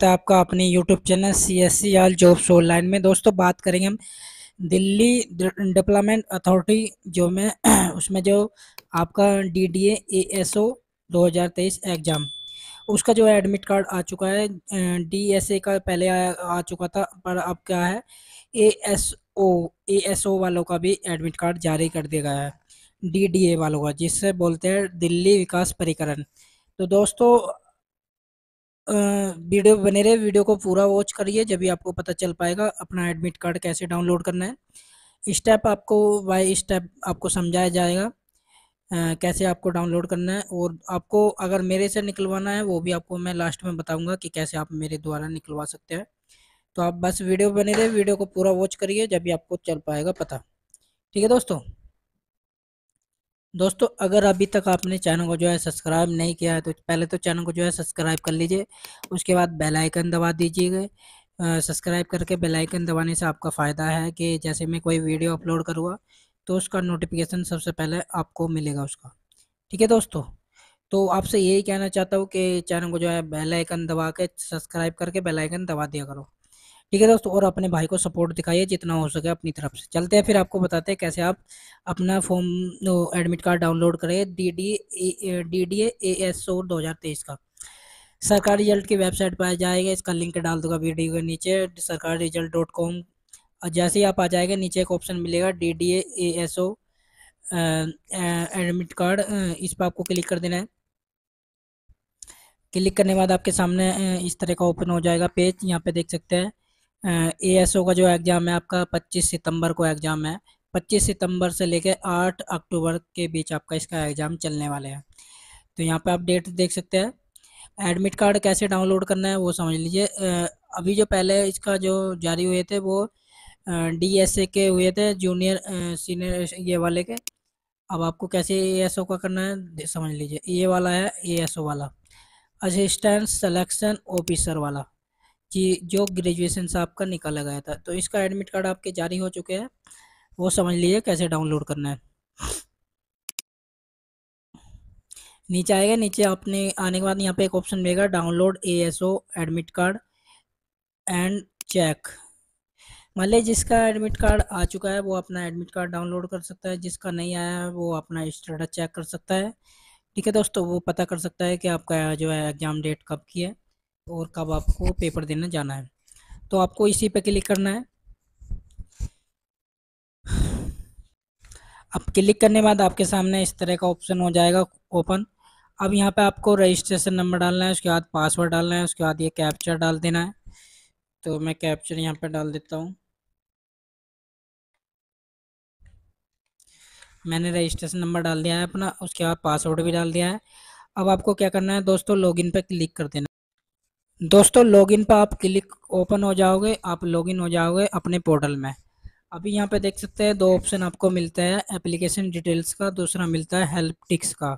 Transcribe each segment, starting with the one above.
स्वागत है आपका अपने YouTube channel C S C all jobs online में दोस्तों बात करेंगे हम दिल्ली डेवलपमेंट अथॉरिटी जो में उसमें जो आपका D D A S O दो एग्ज़ाम उसका जो एडमिट कार्ड आ चुका है डी एस ए का पहले आ, आ चुका था पर अब क्या है ए एस ओ ए एस ओ वालों का भी एडमिट कार्ड जारी कर दिया गया है डी डी ए वालों का जिससे बोलते हैं दिल्ली विकास परिकरण तो दोस्तों वीडियो बने रहे वीडियो को पूरा वॉच करिए जब भी आपको पता चल पाएगा अपना एडमिट कार्ड कैसे डाउनलोड करना है स्टेप आपको बाई स्टेप आपको समझाया जाएगा कैसे आपको डाउनलोड करना है और आपको अगर मेरे से निकलवाना है वो भी आपको मैं लास्ट में बताऊंगा कि कैसे आप मेरे द्वारा निकलवा सकते हैं तो आप बस वीडियो बने रहे वीडियो को पूरा वॉच करिए जब भी आपको चल पाएगा पता ठीक है दोस्तों दोस्तों अगर अभी तक आपने चैनल को जो है सब्सक्राइब नहीं किया है तो पहले तो चैनल को जो है सब्सक्राइब कर लीजिए उसके बाद बेल आइकन दबा दीजिएगा सब्सक्राइब करके बेल आइकन दबाने से आपका फ़ायदा है कि जैसे मैं कोई वीडियो अपलोड करूँगा तो उसका नोटिफिकेशन सबसे पहले आपको मिलेगा उसका ठीक है दोस्तों तो आपसे यही कहना चाहता हूँ कि चैनल को जो है बेल आइकन दबा के सब्सक्राइब करके बेल आइकन दबा दिया करो ठीक है दोस्तों और अपने भाई को सपोर्ट दिखाइए जितना हो सके अपनी तरफ से चलते हैं फिर आपको बताते हैं कैसे आप अपना फॉर्म एडमिट कार्ड डाउनलोड करें D D D D A S O दो हज़ार तेईस का सरकारी रिजल्ट की वेबसाइट पर आ जाएगा इसका लिंक डाल दूंगा वीडियो के नीचे सरकारी रिजल्ट डॉट कॉम जैसे ही आप आ जाएगा नीचे एक ऑप्शन मिलेगा D D A S O admit card इस पर आपको क्लिक कर देना है क्लिक करने के बाद आपके सामने इस तरह का ओपन हो जाएगा पेज यहाँ पे देख सकते हैं ए एस ओ का जो एग्ज़ाम है आपका 25 सितंबर को एग्ज़ाम है 25 सितंबर से लेकर 8 अक्टूबर के बीच आपका इसका एग्ज़ाम चलने वाले हैं तो यहाँ पे आप डेट देख सकते हैं एडमिट कार्ड कैसे डाउनलोड करना है वो समझ लीजिए अभी जो पहले इसका जो जारी हुए थे वो डी के हुए थे जूनियर सीनियर ये वाले के अब आपको कैसे ए एस ओ का करना है समझ लीजिए ये वाला है ए एस ओ वाला असिस्टेंट सेलेक्शन ऑफिसर वाला कि जो ग्रेजुएशन से आपका निकाला गया था तो इसका एडमिट कार्ड आपके जारी हो चुके हैं वो समझ लीजिए कैसे डाउनलोड करना है नीचे आएगा नीचे आपने आने के बाद यहाँ पे एक ऑप्शन मिलेगा download ASO admit card and check मान लीजिए जिसका एडमिट कार्ड आ चुका है वो अपना एडमिट कार्ड डाउनलोड कर सकता है जिसका नहीं आया है वो अपना स्टेटस चेक कर सकता है ठीक है दोस्तों वो पता कर सकता है कि आपका जो है एग्ज़ाम डेट कब की है और कब आपको पेपर देने जाना है तो आपको इसी पे क्लिक करना है अब क्लिक करने के बाद आपके सामने इस तरह का ऑप्शन हो जाएगा ओपन अब यहाँ पे आपको रजिस्ट्रेशन नंबर डालना है उसके बाद पासवर्ड डालना है उसके बाद ये कैप्चर डाल देना है तो मैं कैप्चर यहाँ पे डाल देता हूँ मैंने रजिस्ट्रेशन नंबर डाल दिया है अपना उसके बाद पासवर्ड भी डाल दिया है अब आपको क्या करना है दोस्तों लॉगिन पे क्लिक कर देना दोस्तों लॉगिन पर आप क्लिक ओपन हो जाओगे आप लॉगिन हो जाओगे अपने पोर्टल में अभी यहाँ पे देख सकते हैं दो ऑप्शन आपको मिलता है एप्लीकेशन डिटेल्स का दूसरा मिलता है हेल्प टिक्स का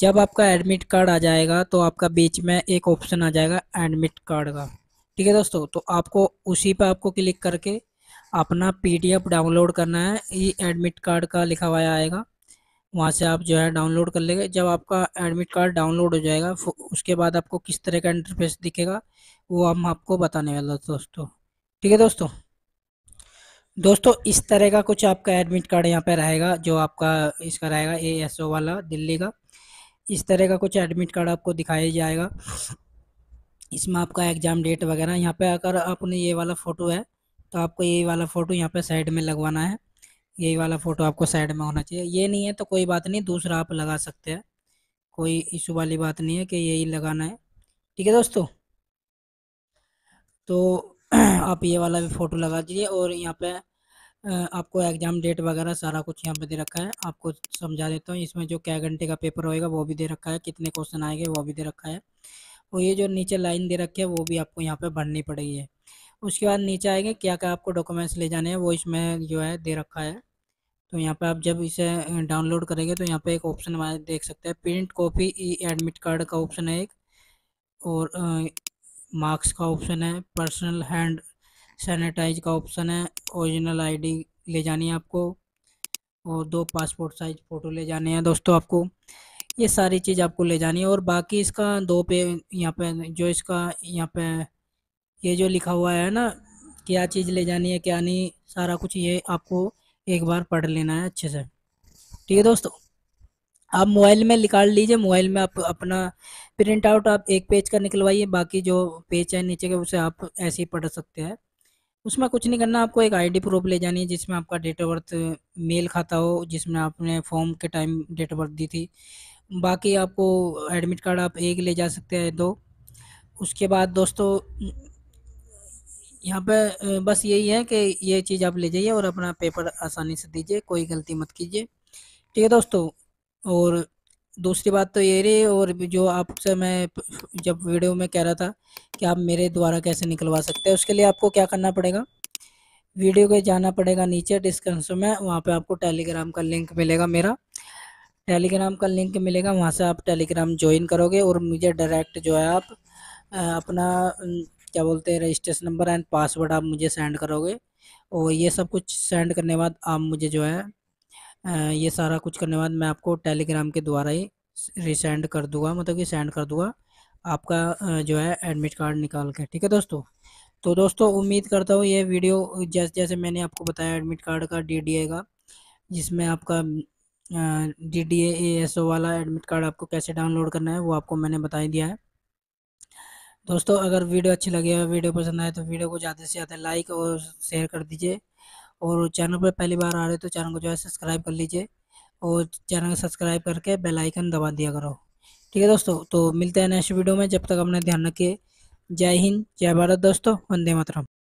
जब आपका एडमिट कार्ड आ जाएगा तो आपका बीच में एक ऑप्शन आ जाएगा एडमिट कार्ड का ठीक है दोस्तों तो आपको उसी पर आपको क्लिक करके अपना पीडीएफ डाउनलोड करना है ई एडमिट कार्ड का लिखा हुआ आएगा वहाँ से आप जो है डाउनलोड कर लेंगे जब आपका एडमिट कार्ड डाउनलोड हो जाएगा उसके बाद आपको किस तरह का इंटरफेस दिखेगा वो हम आपको बताने वाला दोस्तों ठीक है दोस्तों दोस्तों इस तरह का कुछ आपका एडमिट कार्ड यहाँ पे रहेगा जो आपका इसका रहेगा ए एस ओ वाला दिल्ली का इस तरह का कुछ एडमिट कार्ड आपको दिखाया जाएगा इसमें आपका एग्ज़ाम डेट वगैरह यहाँ पे अगर आपने ये वाला फ़ोटो है तो आपको ये वाला फ़ोटो यहाँ पे साइड में लगवाना है यही वाला फ़ोटो आपको साइड में होना चाहिए ये नहीं है तो कोई बात नहीं दूसरा आप लगा सकते हैं कोई इशू वाली बात नहीं है कि यही लगाना है ठीक है दोस्तों तो आप ये वाला भी फ़ोटो लगा दीजिए और यहाँ पे आपको एग्ज़ाम डेट वगैरह सारा कुछ यहाँ पे दे रखा है आपको समझा देता हूँ इसमें जो कै घंटे का पेपर होएगा वो भी दे रखा है कितने क्वेश्चन आएंगे वो भी दे रखा है और ये जो नीचे लाइन दे रखी है वो भी आपको यहाँ पे भरनी पड़ेगी उसके बाद नीचे आएंगे क्या क्या आपको डॉक्यूमेंट्स ले जाने हैं वो इसमें जो है दे रखा है तो यहाँ पे आप जब इसे डाउनलोड करेंगे तो यहाँ पे एक ऑप्शन हमारे देख सकते हैं print copy E admit card का ऑप्शन है एक और मार्क्स का ऑप्शन है पर्सनल हैंड सैनिटाइज का ऑप्शन है ओरिजिनल आईडी ले जानी है आपको और दो पासपोर्ट साइज फ़ोटो ले जाने हैं दोस्तों आपको ये सारी चीज़ आपको ले जानी है और बाकी इसका दो पे यहाँ पे जो इसका यहाँ पे ये जो लिखा हुआ है ना क्या चीज़ ले जानी है क्या नहीं सारा कुछ ये आपको एक बार पढ़ लेना है अच्छे से ठीक है दोस्तों आप मोबाइल में निकाल लीजिए मोबाइल में आप अपना प्रिंट आउट आप एक पेज का निकलवाइए बाकी जो पेज है नीचे के उसे आप ऐसे ही पढ़ सकते हैं उसमें कुछ नहीं करना आपको एक आईडी प्रूफ ले जानी है जिसमें आपका डेट ऑफ बर्थ मेल खाता हो जिसमें आपने फॉर्म के टाइम डेट ऑफ बर्थ दी थी बाकी आपको एडमिट कार्ड आप एक ले जा सकते हैं दो उसके बाद दोस्तों यहाँ पे बस यही है कि ये चीज़ आप ले जाइए और अपना पेपर आसानी से दीजिए कोई गलती मत कीजिए ठीक है दोस्तों और दूसरी बात तो ये रही और जो आपसे मैं जब वीडियो में कह रहा था कि आप मेरे द्वारा कैसे निकलवा सकते हैं उसके लिए आपको क्या करना पड़ेगा वीडियो के जाना पड़ेगा नीचे डिस्क्रिप्शन में वहाँ पे आपको टेलीग्राम का लिंक मिलेगा मेरा टेलीग्राम का लिंक मिलेगा वहाँ से आप टेलीग्राम ज्वाइन करोगे और मुझे डायरेक्ट जो है आप अपना क्या बोलते हैं रजिस्ट्रेशन नंबर एंड पासवर्ड आप मुझे सेंड करोगे और ये सब कुछ सेंड करने बाद आप मुझे जो है ये सारा कुछ करने बाद मैं आपको टेलीग्राम के द्वारा ही रिसेंड कर दूंगा मतलब कि सेंड कर दूंगा आपका जो है एडमिट कार्ड निकाल के ठीक है दोस्तों तो दोस्तों उम्मीद करता हूँ ये वीडियो जैसे जैसे मैंने आपको बताया एडमिट कार्ड का डी का जिसमें आपका D D A S O वाला एडमिट कार्ड आपको कैसे डाउनलोड करना है वो आपको मैंने बता दिया है दोस्तों अगर वीडियो अच्छी लगी हो वीडियो पसंद आए तो वीडियो को ज़्यादा से ज़्यादा लाइक और शेयर कर दीजिए और चैनल पर पहली बार आ रहे तो चैनल को जो है सब्सक्राइब कर लीजिए और चैनल को सब्सक्राइब करके बेल आइकन दबा दिया करो ठीक है दोस्तों तो मिलते हैं नेक्स्ट वीडियो में जब तक अपना ध्यान रखिए जय हिंद जय भारत दोस्तों वंदे मातरम